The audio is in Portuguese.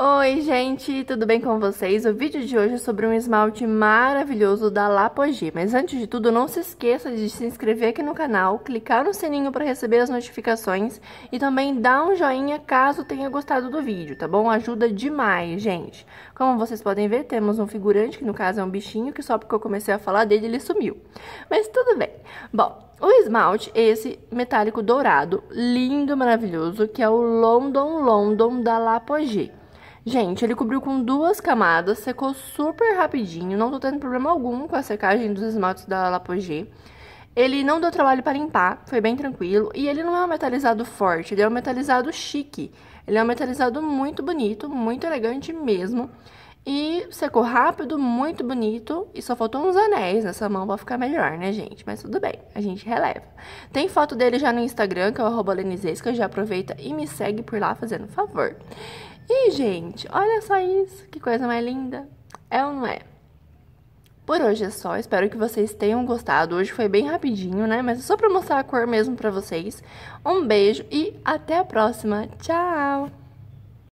Oi gente, tudo bem com vocês? O vídeo de hoje é sobre um esmalte maravilhoso da Lapogee, mas antes de tudo não se esqueça de se inscrever aqui no canal, clicar no sininho para receber as notificações e também dar um joinha caso tenha gostado do vídeo, tá bom? Ajuda demais, gente! Como vocês podem ver, temos um figurante, que no caso é um bichinho, que só porque eu comecei a falar dele ele sumiu, mas tudo bem. Bom, o esmalte, esse metálico dourado, lindo, maravilhoso, que é o London London da Lapogee. Gente, ele cobriu com duas camadas, secou super rapidinho, não tô tendo problema algum com a secagem dos esmaltes da La Ele não deu trabalho para limpar, foi bem tranquilo, e ele não é um metalizado forte, ele é um metalizado chique. Ele é um metalizado muito bonito, muito elegante mesmo. E secou rápido, muito bonito. E só faltou uns anéis nessa mão pra ficar melhor, né, gente? Mas tudo bem, a gente releva. Tem foto dele já no Instagram, que é o arroba Lenizesca. Já aproveita e me segue por lá, fazendo favor. E, gente, olha só isso. Que coisa mais linda. É ou não é? Por hoje é só, espero que vocês tenham gostado. Hoje foi bem rapidinho, né? Mas é só pra mostrar a cor mesmo pra vocês. Um beijo e até a próxima. Tchau!